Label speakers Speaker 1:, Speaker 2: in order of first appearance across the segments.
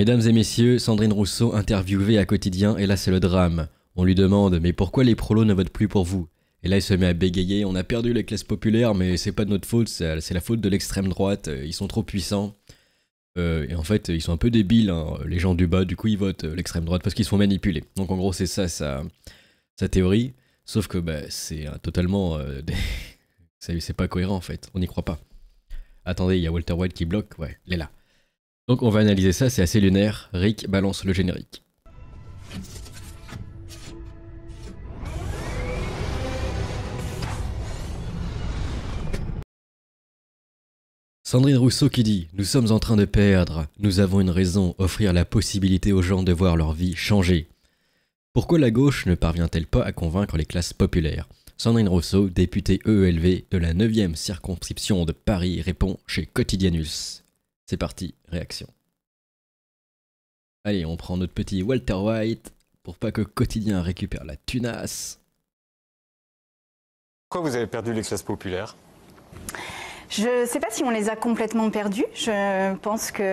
Speaker 1: Mesdames et messieurs, Sandrine Rousseau interviewée à quotidien, et là c'est le drame. On lui demande Mais pourquoi les prolos ne votent plus pour vous Et là il se met à bégayer On a perdu les classes populaires, mais c'est pas de notre faute, c'est la faute de l'extrême droite, ils sont trop puissants. Euh, et en fait, ils sont un peu débiles, hein, les gens du bas, du coup ils votent euh, l'extrême droite parce qu'ils sont manipulés. Donc en gros, c'est ça sa, théorie. Sauf que bah, c'est euh, totalement. ça. c'est pas cohérent en fait, on n'y croit pas. Attendez, il y a Walter White qui bloque, ouais, il est là. Donc on va analyser ça, c'est assez lunaire. Rick balance le générique. Sandrine Rousseau qui dit Nous sommes en train de perdre, nous avons une raison, offrir la possibilité aux gens de voir leur vie changer. Pourquoi la gauche ne parvient-elle pas à convaincre les classes populaires Sandrine Rousseau, députée EELV de la 9e circonscription de Paris, répond chez Quotidianus. C'est parti, réaction. Allez, on prend notre petit Walter White pour pas que Quotidien récupère la tunasse. Pourquoi vous avez perdu les classes populaires
Speaker 2: je ne sais pas si on les a complètement perdus. Je pense qu'il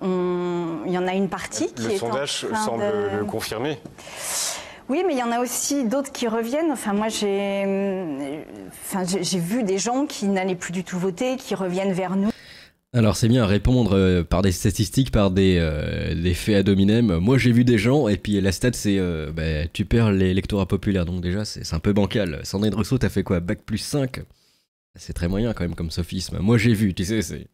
Speaker 2: hum, y en a une partie qui le est sondage en train semble le confirmer. Oui, mais il y en a aussi d'autres qui reviennent. Enfin, moi, j'ai, hum, j'ai vu des gens qui n'allaient plus du tout voter, qui reviennent vers nous.
Speaker 1: Alors c'est bien répondre euh, par des statistiques, par des, euh, faits à hominem. Moi j'ai vu des gens et puis la stat c'est euh, bah, tu perds l'électorat populaire donc déjà c'est un peu bancal. Sandrine Rousseau t'as fait quoi Bac plus 5 C'est très moyen quand même comme sophisme. Moi j'ai vu, tu sais c'est...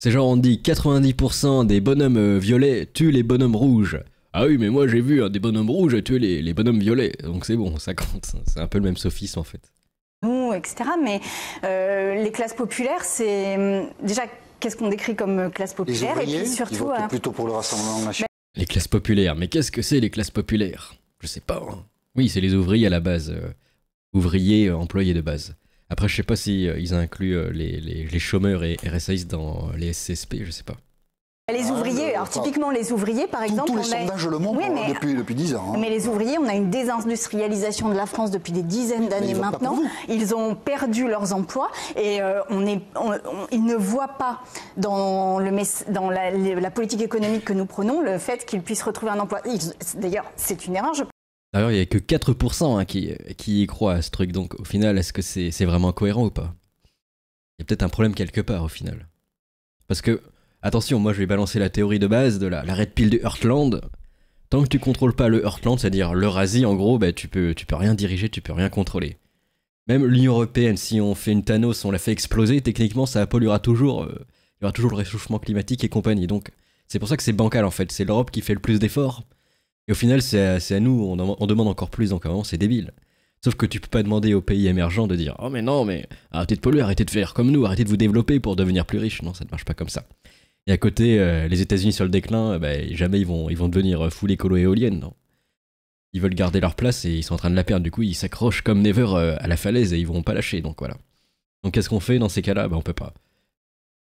Speaker 1: C'est genre on dit 90% des bonhommes violets tuent les bonhommes rouges. Ah oui mais moi j'ai vu hein, des bonhommes rouges tuer les, bonhommes violets. Donc c'est bon, ça compte. C'est un peu le même sophisme en fait.
Speaker 2: Etc. Mais les classes populaires, c'est déjà qu'est-ce qu'on décrit comme euh, classe populaire et puis surtout hein. plutôt pour le rassemblement
Speaker 1: Les classes populaires, mais qu'est-ce que c'est les classes populaires Je sais pas. Hein. Oui, c'est les ouvriers à la base, euh, ouvriers euh, employés de base. Après, je sais pas si ils incluent les, les, les, chômeurs et RSAIS dans les SCSP, je sais pas.
Speaker 2: Bah, les ah, ouvriers, alors typiquement les ouvriers, par exemple. Tous les sondages le montre hein, depuis, depuis 10 ans. Hein. Mais les ouvriers, on a une désindustrialisation de la France depuis des dizaines d'années maintenant. Ils ont perdu leurs emplois et euh, on est, ils ne voient pas dans, le, dans la, politique économique que nous prenons le fait qu'ils puissent retrouver un emploi. D'ailleurs, c'est une erreur, je
Speaker 1: D'ailleurs, il n'y a que 4% hein, qui, qui y croient à ce truc. Donc, au final, est-ce que c'est vraiment cohérent ou pas Il y a peut-être un problème quelque part, au final. Parce que Attention, moi je vais balancer la théorie de base de la, red pill de Heartland. Tant que tu contrôles pas le Heartland, c'est-à-dire l'Eurasie, en gros, bah, tu, peux, tu peux rien diriger, tu peux rien contrôler. Même l'Union Européenne, si on fait une Thanos, on la fait exploser, techniquement ça polluera toujours. Euh, il y aura toujours le réchauffement climatique et compagnie. Donc c'est pour ça que c'est bancal en fait. C'est l'Europe qui fait le plus d'efforts. Et au final, c'est à, nous, on, on, demande encore plus, donc à un moment c'est débile. Sauf que tu peux pas demander aux pays émergents de dire Oh, mais non, mais arrêtez de polluer, arrêtez de faire comme nous, arrêtez de vous développer pour devenir plus riche. Non, ça ne marche pas comme ça. Et à côté, euh, les États-Unis sur le déclin, euh, bah, jamais ils vont, ils vont devenir euh, full écolo-éolienne. Ils veulent garder leur place et ils sont en train de la perdre. Du coup, ils s'accrochent comme Never à la falaise et ils vont pas lâcher. Donc voilà. Donc qu'est-ce qu'on fait dans ces cas-là On bah, On peut pas.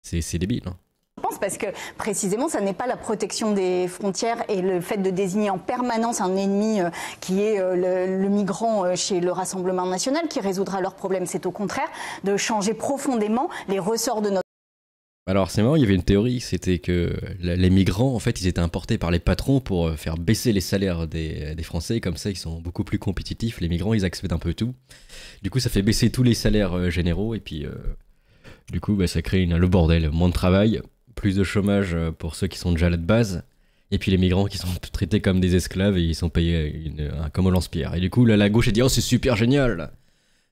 Speaker 1: C'est débile. Hein.
Speaker 2: Je pense parce que précisément, ça n'est pas la protection des frontières et le fait de désigner en permanence un ennemi qui est le, migrant chez le Rassemblement national qui résoudra leurs problèmes. C'est au contraire de changer profondément les ressorts de notre
Speaker 1: bah, alors c'est marrant, il y avait une théorie, c'était que les migrants, en fait, ils étaient importés par les patrons pour euh, faire baisser les salaires des, Français, comme ça ils sont beaucoup plus compétitifs, les migrants ils acceptent un peu tout. Du coup ça fait baisser tous les salaires euh, généraux, et puis euh, du coup bah, ça crée une, le bordel, moins de travail, plus de chômage pour ceux qui sont déjà là de base, et puis les migrants qui sont traités comme des esclaves et ils sont payés comme au lance-pierre. Et du coup la gauche est dit « Oh c'est super génial !»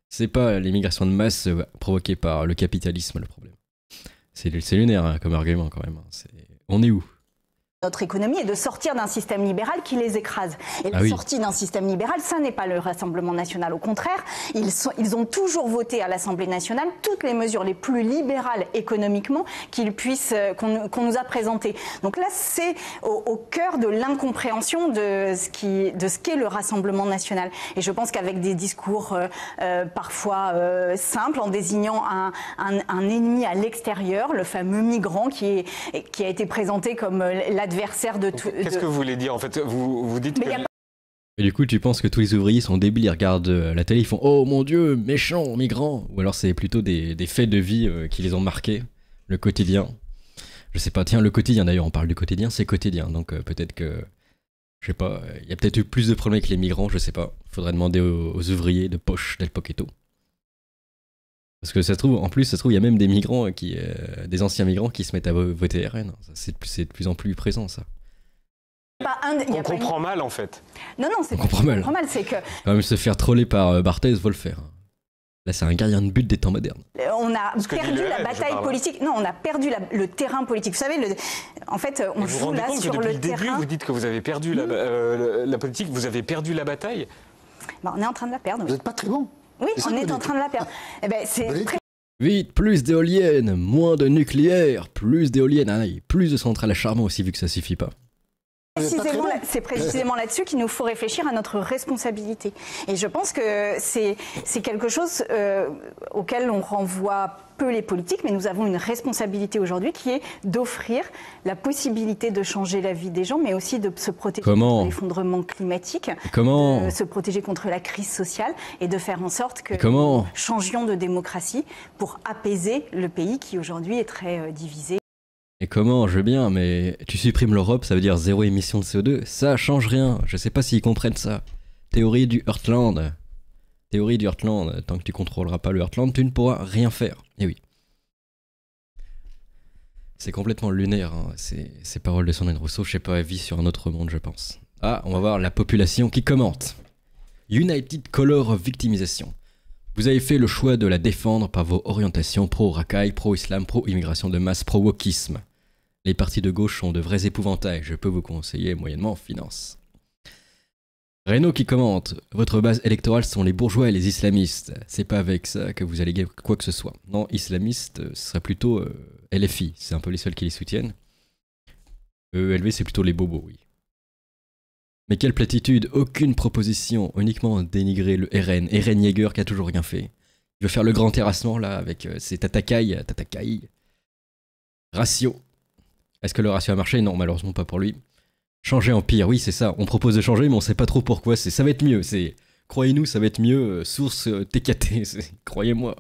Speaker 1: C'est pas l'immigration de masse provoquée par le capitalisme le problème. C'est lunaire hein, comme argument quand même. Hein. On est où
Speaker 2: notre économie et de sortir d'un système libéral qui les écrase. Et la ah sortie d'un système libéral, ça n'est pas le Rassemblement national. Au contraire, ils, sont, ils ont toujours voté à l'Assemblée nationale toutes les mesures les plus libérales économiquement qu'ils puissent euh, qu'on nous a présentées. Donc là, c'est au, cœur de l'incompréhension de ce qui de ce qu'est le Rassemblement national. Et je pense qu'avec des discours euh, euh, parfois simples en désignant un, ennemi à l'extérieur, le fameux migrant qui qui a été présenté comme l'adversaire Qu'est-ce que vous
Speaker 1: voulez dire en fait vous, vous dites mais du coup, tu penses que tous les ouvriers sont débiles, ils regardent euh, la télé, ils font Oh mon dieu, méchants, migrants Ou alors c'est plutôt des, faits de vie euh, qui les ont marqués, le quotidien. Je sais pas, tiens, le quotidien d'ailleurs, on parle du quotidien, c'est quotidien, donc euh, peut-être que. Je sais pas, il y a peut-être eu plus de problèmes avec les migrants, je sais pas. Faudrait demander aux, ouvriers de poche d'El Poqueto. Parce que ça se trouve, en plus, ça se trouve, il y a même des migrants, qui, euh, des anciens migrants qui se mettent à voter RN. C'est de plus en plus présent, ça.
Speaker 2: Bah, on comprend
Speaker 1: mal, en fait.
Speaker 2: Non, non, c'est comprend mal. mal c'est que...
Speaker 1: Quand même, se faire troller par euh, Barthez, faut le faire. Hein. Là, c'est un gardien de but des temps modernes.
Speaker 2: Euh, on a perdu la bataille politique. Non, on a perdu le terrain politique. Vous savez, en fait, on vous joue là sur le, terrain. Vous
Speaker 1: dites que vous avez perdu la, hmm. politique, vous avez perdu la bataille.
Speaker 2: Bah, on est en train de la perdre. Vous n'êtes pas très bon. Oui, on est en train de la perdre. Eh ben, c'est
Speaker 1: Vite, plus d'éoliennes, moins de nucléaire, plus d'éoliennes, plus de centrales à charbon aussi, vu que ça suffit pas
Speaker 2: c'est précisément là-dessus qu'il nous faut réfléchir à notre responsabilité. Et je pense que c'est quelque chose euh, auquel on renvoie peu les politiques, mais nous avons une responsabilité aujourd'hui qui est d'offrir la possibilité de changer la vie des gens, mais aussi de se protéger contre l'effondrement climatique, Comment se protéger contre la crise sociale et de faire en sorte que changions de démocratie pour apaiser le pays qui aujourd'hui est très euh, divisé
Speaker 1: comment Je veux bien, mais tu supprimes l'Europe, ça veut dire zéro émission de CO2. Ça change rien. Je sais pas s'ils comprennent ça. Théorie du Heartland. Théorie du Heartland. Tant que tu contrôleras pas le Heartland, tu ne pourras rien faire. Eh oui. C'est complètement lunaire, hein. ces, paroles de Sandrine Rousseau. Je sais pas, elle vit sur un autre monde, je pense. Ah, on va voir la population qui commente. United Color Victimisation. Vous avez fait le choix de la défendre par vos orientations pro-racaille, pro-islam, pro-immigration de masse, pro-wokisme. Les partis de gauche sont de vrais épouvantails, je peux vous conseiller moyennement finance. Renault qui commente Votre base électorale sont les bourgeois et les islamistes. C'est pas avec ça que vous allez quoi que ce soit. Non, islamistes, euh, ce serait plutôt euh, LFI. C'est un peu les seuls qui les soutiennent. ELV, c'est plutôt les bobos, oui. Mais quelle platitude Aucune proposition, uniquement dénigrer le RN. RN Jaeger qui a toujours rien fait. Il veut faire le grand terrassement là avec ses euh, tatakai. Ratio. Est-ce que le ratio a marché Non, malheureusement pas pour lui. Changer en pire, oui, c'est ça. On propose de changer, mais on sait pas trop pourquoi. C'est, ça va être mieux. C'est, croyez-nous, ça va être mieux. Euh, source TKT, euh, croyez-moi.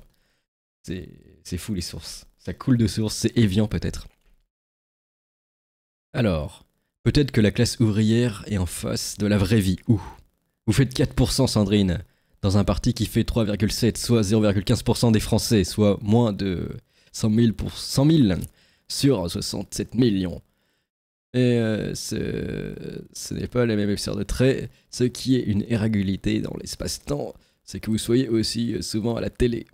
Speaker 1: C'est, c'est fou les sources. Ça coule de source, C'est évident, peut-être. Alors, peut-être que la classe ouvrière est en face de la vraie vie. Ouh. Vous faites 4% Sandrine, dans un parti qui fait 3,7, soit 0,15% des Français, soit moins de 100 000 pour 100 000 sur 67 millions. Et euh, ce, n'est pas la même épaisseur de trait, ce qui est une irrégularité dans l'espace-temps, c'est que vous soyez aussi euh, souvent à la télé.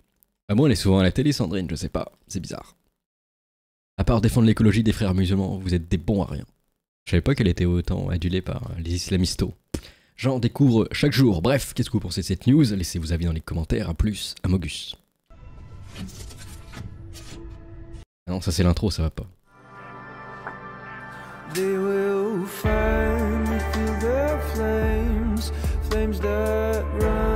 Speaker 1: Ah bon, elle est souvent à la télé, Sandrine, je sais pas, c'est bizarre. À part défendre l'écologie des frères musulmans, vous êtes des bons à rien. Je savais pas qu'elle était autant adulée par euh, les islamistos. J'en découvre chaque jour. Bref, qu'est-ce que vous pensez de cette news Laissez vos avis dans les commentaires. À plus, à Mogus. Non, ça c'est l'intro, ça va pas. They will find me through the flames, flames that run.